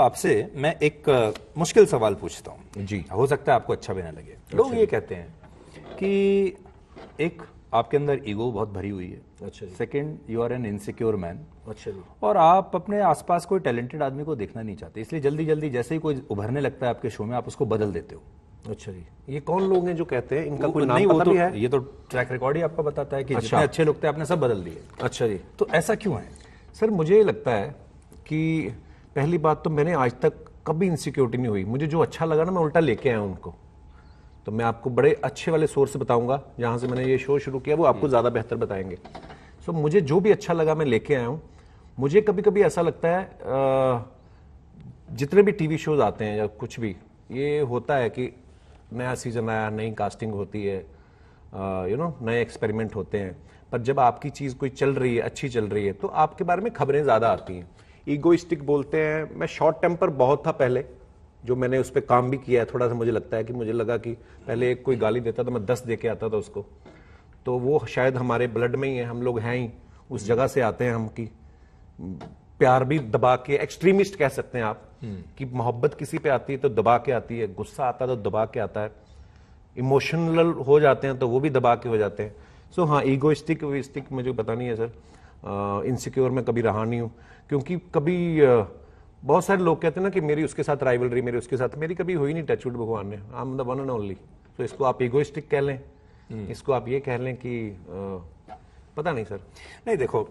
आपसे मैं एक मुश्किल सवाल पूछता हूँ जी हो सकता है आपको अच्छा भी ना लगे अच्छा लोग ये कहते हैं कि एक आपके अंदर ईगो बहुत भरी हुई है अच्छा second you are an insecure man अच्छा जी और आप अपने आसपास कोई टैलेंटेड आदमी को देखना नहीं चाहते इसलिए जल्दी जल्दी जैसे ही कोई उभरने लगता है आपके शो में आप उसको बदल देते हो अच्छा जी ये कौन लोग हैं जो कहते हैं इनका कोई नाम पता तो, भी है ये तो ट्रैक रिकॉर्ड ही आपका बताता है कि अच्छा। जितने अच्छे लोग थे आपने सब बदल दिए अच्छा जी तो ऐसा क्यों है सर मुझे लगता है कि पहली बात तो मैंने आज तक कभी इनसिक्योरिटी नहीं हुई मुझे जो अच्छा लगा ना मैं उल्टा लेके आया उनको तो मैं आपको बड़े अच्छे वाले सोर्स से बताऊंगा जहाँ से मैंने ये शो शुरू किया वो आपको हम्म। ज़्यादा बेहतर बताएंगे सो so, मुझे जो भी अच्छा लगा मैं लेके आया हूँ मुझे कभी कभी ऐसा लगता है जितने भी टीवी शोज आते हैं या कुछ भी ये होता है कि नया सीज़न आया नई कास्टिंग होती है यू नो नए एक्सपेरिमेंट होते हैं पर जब आपकी चीज़ कोई चल रही है अच्छी चल रही है तो आपके बारे में खबरें ज़्यादा आती हैं ईगोइस्टिक बोलते हैं मैं शॉर्ट टेम्पर बहुत था पहले जो मैंने उस पर काम भी किया है थोड़ा सा मुझे लगता है कि मुझे लगा कि पहले एक कोई गाली देता था तो मैं दस दे के आता था उसको तो वो शायद हमारे ब्लड में ही है हम लोग हैं ही उस जगह से आते हैं हम कि प्यार भी दबा के एक्सट्रीमिस्ट कह सकते हैं आप हम्म। कि मोहब्बत किसी पे आती है तो दबा के आती है गुस्सा आता है तो दबा के आता है इमोशनल हो जाते हैं तो वो भी दबा के हो जाते हैं सो so, हाँ ईगोइस्टिक वीस्टिक मुझे पता नहीं है सर इनसिक्योर मैं कभी रहा नहीं हूँ क्योंकि कभी बहुत सारे लोग कहते हैं ना कि मेरी उसके साथ राइवलरी मेरी उसके साथ मेरी कभी हुई नहीं वुड भगवान ने I am the one and only तो इसको आप इगोइस्टिक कह लें हम्म। इसको आप ये कह लें कि पता नहीं सर नहीं देखो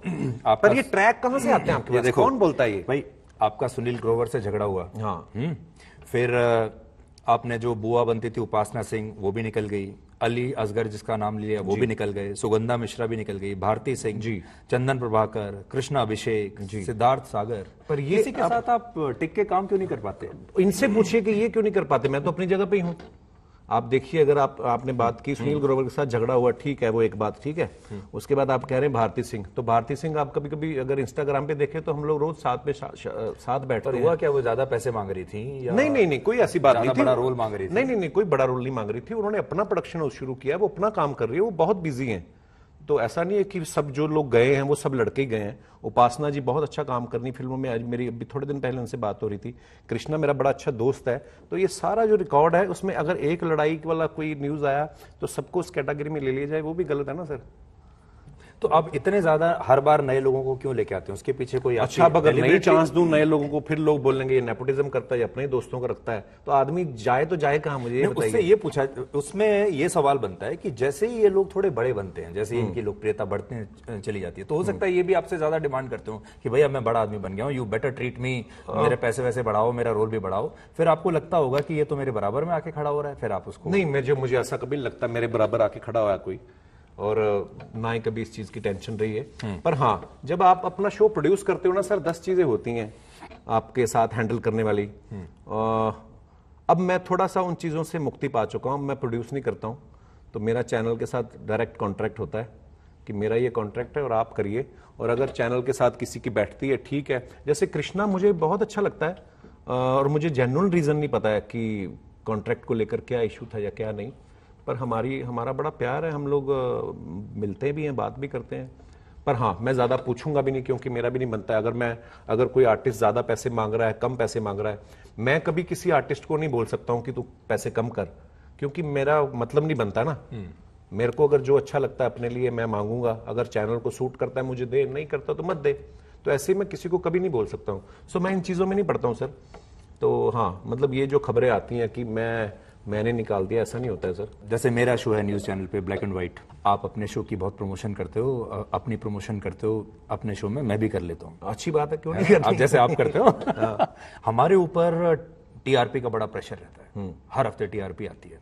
आप पर ये ट्रैक कहाँ से आते हैं आपके पास कौन बोलता है ये भाई आपका सुनील ग्रोवर से झगड़ा हुआ हाँ हम्म। फिर आपने जो बुआ बनती थी उपासना सिंह वो भी निकल गई अली असगर जिसका नाम लिया वो भी निकल गए सुगंधा मिश्रा भी निकल गई भारती सिंह जी चंदन प्रभाकर कृष्णा अभिषेक सिद्धार्थ सागर पर ये इसी के साथ आप टिक के काम क्यों नहीं कर पाते इनसे पूछिए कि ये क्यों नहीं कर पाते मैं तो अपनी जगह पे ही हूँ आप देखिए अगर आप आपने बात की सुनील हम्म। ग्रोवर के साथ झगड़ा हुआ ठीक है वो एक बात ठीक है हम्म। उसके बाद आप कह रहे हैं भारती सिंह तो भारती सिंह आप कभी कभी अगर इंस्टाग्राम पे देखें तो हम लोग रोज साथ में साथ बैठते हुआ क्या वो ज्यादा पैसे मांग रही थी या नहीं नहीं नहीं कोई ऐसी बात नहीं थी बड़ा रोल मांग रही थी नहीं नहीं नहीं कोई बड़ा रोल नहीं मांग रही थी उन्होंने अपना प्रोडक्शन शुरू किया वो अपना काम कर रही है वो बहुत बिजी है तो ऐसा नहीं है कि सब जो लोग गए हैं वो सब लड़के गए हैं उपासना जी बहुत अच्छा काम करनी फिल्मों में आज मेरी अभी थोड़े दिन पहले उनसे बात हो रही थी कृष्णा मेरा बड़ा अच्छा दोस्त है तो ये सारा जो रिकॉर्ड है उसमें अगर एक लड़ाई वाला कोई न्यूज़ आया तो सबको उस कैटेगरी में ले लिया जाए वो भी गलत है ना सर तो अब इतने ज्यादा हर बार नए लोगों को क्यों लेके आते हैं उसके पीछे कोई अच्छा अब अगर नई चांस दूं नए लोगों को फिर लोग बोलेंगे ये नेपोटिज्म करता है अपने दोस्तों का रखता है तो आदमी जाए तो जाए कहा मुझे उससे ये पूछा उसमें ये सवाल बनता है कि जैसे ही ये लोग थोड़े बड़े बनते हैं जैसे हम्म। इनकी लोकप्रियता बढ़ते चली जाती है तो हो हम्म। सकता है ये भी आपसे ज्यादा डिमांड करते हो कि भाई अब मैं बड़ा आदमी बन गया हूँ यू बेटर ट्रीट मी मेरे पैसे वैसे बढ़ाओ मेरा रोल भी बढ़ाओ फिर आपको लगता होगा कि ये तो मेरे बराबर में आके खड़ा हो रहा है फिर आप उसको नहीं मुझे ऐसा कभी लगता मेरे बराबर आके खड़ा हुआ कोई और ना ही कभी इस चीज की टेंशन रही है हम्म। पर हाँ जब आप अपना शो प्रोड्यूस करते हो ना सर दस चीजें होती हैं आपके साथ हैंडल करने वाली हम्म। अब मैं थोड़ा सा उन चीज़ों से मुक्ति पा चुका हूँ मैं प्रोड्यूस नहीं करता हूँ तो मेरा चैनल के साथ डायरेक्ट कॉन्ट्रैक्ट होता है कि मेरा ये कॉन्ट्रैक्ट है और आप करिए और अगर चैनल के साथ किसी की बैठती है ठीक है जैसे कृष्णा मुझे बहुत अच्छा लगता है और मुझे जेनुअन रीज़न नहीं पता है कि कॉन्ट्रैक्ट को लेकर क्या इशू था या क्या नहीं पर हमारी हमारा बड़ा प्यार है हम लोग मिलते भी हैं बात भी करते हैं पर हाँ मैं ज़्यादा पूछूंगा भी नहीं क्योंकि मेरा भी नहीं बनता है अगर मैं अगर कोई आर्टिस्ट ज़्यादा पैसे मांग रहा है कम पैसे मांग रहा है मैं कभी किसी आर्टिस्ट को नहीं बोल सकता हूँ कि तू पैसे कम कर क्योंकि मेरा मतलब नहीं बनता ना हम्म। मेरे को अगर जो अच्छा लगता है अपने लिए मैं मांगूंगा अगर चैनल को सूट करता है मुझे दे नहीं करता तो मत दे तो ऐसे ही मैं किसी को कभी नहीं बोल सकता हूँ सो मैं इन चीज़ों में नहीं पढ़ता हूँ सर तो हाँ मतलब ये जो खबरें आती हैं कि मैं मैंने निकाल दिया ऐसा नहीं होता है सर जैसे मेरा शो है न्यूज़ चैनल पे ब्लैक एंड व्हाइट आप अपने शो की बहुत प्रमोशन करते हो अपनी प्रमोशन करते हो अपने शो में मैं भी कर लेता हूँ अच्छी बात है क्यों नहीं करते आप जैसे आप करते हो हाँ। हमारे ऊपर टीआरपी का बड़ा प्रेशर रहता है हम्म। हर हफ्ते टीआरपी आती है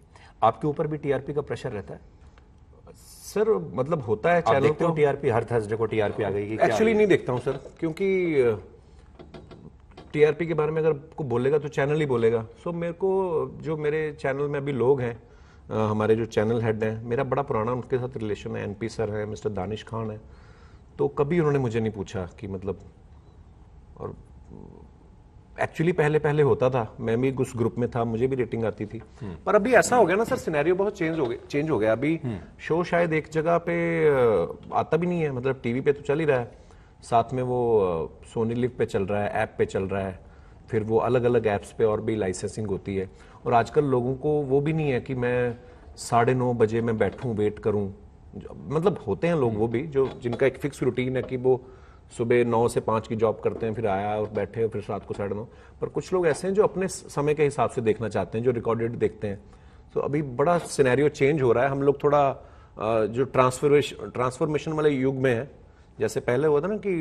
आपके ऊपर भी टीआरपी का प्रेशर रहता है सर मतलब होता है चैनल को तो- टीआरपी हर थर्सडे को टीआरपी आ गई एक्चुअली नहीं देखता हूँ सर क्योंकि टीआरपी के बारे में अगर को बोलेगा तो चैनल ही बोलेगा सो मेरे को जो मेरे चैनल में अभी लोग हैं हमारे जो चैनल हेड हैं मेरा बड़ा पुराना उनके साथ रिलेशन है एनपी सर है मिस्टर दानिश खान है तो कभी उन्होंने मुझे नहीं पूछा कि मतलब और एक्चुअली पहले पहले होता था मैं भी उस ग्रुप में था मुझे भी रेटिंग आती थी हम्म। पर अभी ऐसा हो गया ना सर सिनेरियो बहुत चेंज हो गया चेंज हो गया अभी शो हम्म। शायद एक जगह पे आता भी नहीं है मतलब टीवी पे तो चल ही रहा है साथ में वो सोनी लिव पे चल रहा है ऐप पे चल रहा है फिर वो अलग अलग ऐप्स पे और भी लाइसेंसिंग होती है और आजकल लोगों को वो भी नहीं है कि मैं साढ़े नौ बजे मैं बैठूँ वेट करूँ मतलब होते हैं लोग हम्म। वो भी जो जिनका एक फिक्स रूटीन है कि वो सुबह नौ से पाँच की जॉब करते हैं फिर आया और बैठे फिर रात को साढ़े नौ पर कुछ लोग ऐसे हैं जो अपने समय के हिसाब से देखना चाहते हैं जो रिकॉर्डेड देखते हैं तो अभी बड़ा सिनेरियो चेंज हो रहा है हम लोग थोड़ा जो ट्रांसफॉर्मेशन ट्रांसफॉर्मेशन वाले युग में है जैसे पहले हुआ था ना कि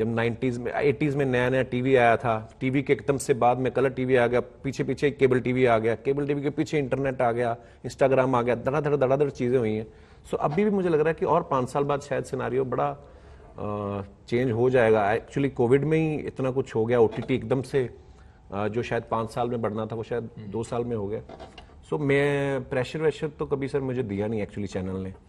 जब 90s में 80s में नया नया टीवी आया था टीवी के एकदम से बाद में कलर टीवी आ गया पीछे पीछे केबल टीवी आ गया केबल टीवी के पीछे इंटरनेट आ गया इंस्टाग्राम आ गया धड़ाधड़ धड़ाधड़ चीज़ें हुई हैं सो अभी भी मुझे लग रहा है कि और पाँच साल बाद शायद सिनारियो बड़ा चेंज हो जाएगा एक्चुअली कोविड में ही इतना कुछ हो गया ओ एकदम से जो शायद पाँच साल में बढ़ना था वो शायद हम्म। दो साल में हो गया सो so, मैं प्रेशर वेशर तो कभी सर मुझे दिया नहीं एक्चुअली चैनल ने